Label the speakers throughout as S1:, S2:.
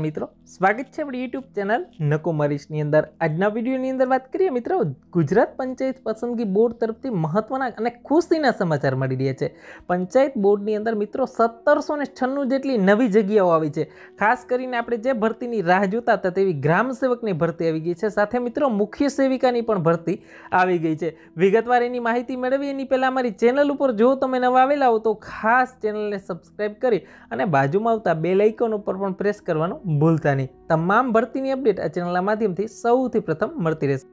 S1: મિત્રો સ્વાગત છે આપણી યુટ્યુબ ચેનલ નકો મરીશની અંદર આજના વિડીયોની અંદર વાત કરીએ મિત્રો ગુજરાત પંચાયત પસંદગી બોર્ડ તરફથી મહત્વના અને ખુશીના સમાચાર મળી રહ્યા છે પંચાયત બોર્ડની અંદર મિત્રો સત્તરસો ને છન્નું જેટલી નવી જગ્યાઓ આવી છે ખાસ કરીને આપણે જે ભરતીની રાહ જોતા હતા તેવી ગ્રામ સેવકની ભરતી આવી ગઈ છે સાથે મિત્રો મુખ્ય સેવિકાની પણ ભરતી આવી ગઈ છે વિગતવાર એની માહિતી મેળવી એની પહેલાં અમારી ચેનલ ઉપર જો તમે નવા આવેલા હો તો ખાસ ચેનલને સબસ્ક્રાઈબ કરી અને બાજુમાં આવતા બે આઇકોન ઉપર પણ પ્રેસ કરવાનું ભૂલતા નહીં તમામ ભરતીની અપડેટ આ ચેનલના માધ્યમથી સૌથી પ્રથમ મળતી રહેશે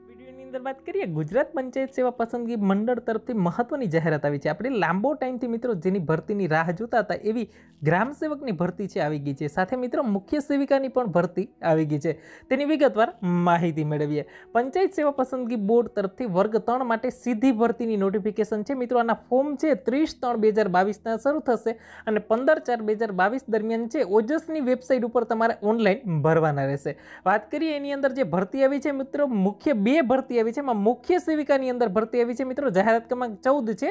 S1: અંદર વાત કરીએ ગુજરાત પંચાયત સેવા પસંદગી મંડળ તરફથી મહત્વની જાહેરાત આવી છે આપણે લાંબો ટાઈમથી મિત્રો જેની ભરતીની રાહ જોતા હતા એવી ગ્રામ સેવકની ભરતી છે આવી ગઈ છે સાથે મિત્રો મુખ્ય સેવિકાની પણ ભરતી આવી ગઈ છે તેની વિગતવાર માહિતી મેળવીએ પંચાયત સેવા પસંદગી બોર્ડ તરફથી વર્ગ ત્રણ માટે સીધી ભરતીની નોટિફિકેશન છે મિત્રો આના ફોર્મ છે ત્રીસ ત્રણ બે હજાર બાવીસના શરૂ થશે અને પંદર ચાર બે હજાર બાવીસ દરમિયાન છે ઓજસની વેબસાઇટ ઉપર તમારે ઓનલાઈન ભરવાના રહેશે વાત કરીએ એની અંદર જે ભરતી આવી છે મિત્રો મુખ્ય બે ભરતી આવી છે એમાં મુખ્ય સેવિકાની અંદર ભરતી આવી છે મિત્રો જાહેરાત ક્રમાંક ચૌદ છે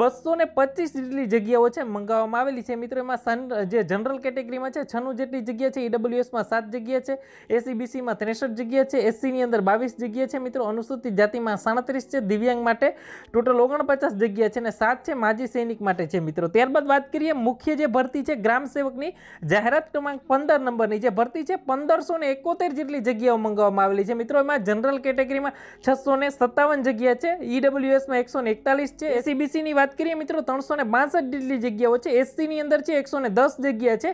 S1: બસો ને પચીસ જેટલી જગ્યાઓ છે મંગાવવામાં આવેલી છે મિત્રો એમાં સન જે જનરલ કેટેગરીમાં છે છનું જેટલી જગ્યા છે ઈડબ્લ્યુએસમાં સાત જગ્યા છે એસીબીસીમાં ત્રેસઠ જગ્યા છે એસસીની અંદર બાવીસ જગ્યા છે મિત્રો અનુસૂચિત જાતિમાં સાડત્રીસ છે દિવ્યાંગ માટે ટોટલ ઓગણપચાસ જગ્યા છે અને સાત છે માજી સૈનિક માટે છે મિત્રો ત્યારબાદ વાત કરીએ મુખ્ય જે ભરતી છે ગ્રામ સેવકની જાહેરાત ક્રમાંક પંદર નંબરની જે ભરતી છે પંદરસો ને એકોતેર જેટલી જગ્યાઓ મંગાવવામાં આવેલી છે મિત્રો એમાં જનરલ કેટેગરીમાં છસો ને સત્તાવન જગ્યા છે ઈડબ્લ્યુએસમાં e એકસો ને એકતાલીસ છે એસીબીસીની e વાત કરીએ મિત્રો ત્રણસો ને બાસઠ જેટલી જગ્યાઓ છે એસસીની અંદર છે એકસો ને દસ જગ્યા છે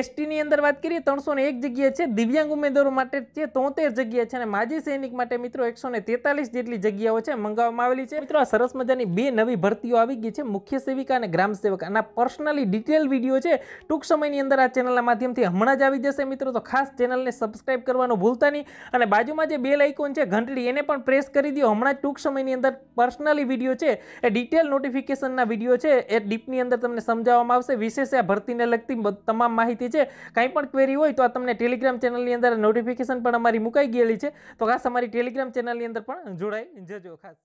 S1: એસટીની અંદર વાત કરીએ ત્રણસો ને એક જગ્યા છે દિવ્યાંગ ઉમેદવારો માટે છે તોતેર જગ્યા છે અને માજી સૈનિક માટે મિત્રો એકસો ને તેતાલીસ જેટલી જગ્યાઓ છે મંગાવવામાં આવેલી છે મિત્રો આ સરસ મજાની બે નવી ભરતીઓ આવી ગઈ છે મુખ્ય સેવિકા અને ગ્રામ સેવક આના પર્સનલી ડિટેલ વિડીયો છે ટૂંક સમયની અંદર આ ચેનલના માધ્યમથી હમણાં જ આવી જશે મિત્રો તો ખાસ ચેનલને સબસ્ક્રાઇબ કરવાનું ભૂલતા નહીં અને બાજુમાં જે બેલ આઇકોન છે ઘંટડી એને પણ પ્રેસ પ્રેસ કરી દો હમણાં ટૂંક સમયની અંદર પર્સનલી વિડીયો છે એ ડિટેલ નોટિફિકેશનના વિડીયો છે એ ડીપની અંદર તમને સમજાવવામાં આવશે વિશેષ આ ભરતીને લગતી તમામ માહિતી છે કાંઈ પણ ક્વેરી હોય તો આ તમને ટેલિગ્રામ ચેનલની અંદર નોટિફિકેશન પણ અમારી મુકાઈ ગયેલી છે તો ખાસ અમારી ટેલિગ્રામ ચેનલની અંદર પણ જોડાઈ જજો ખાસ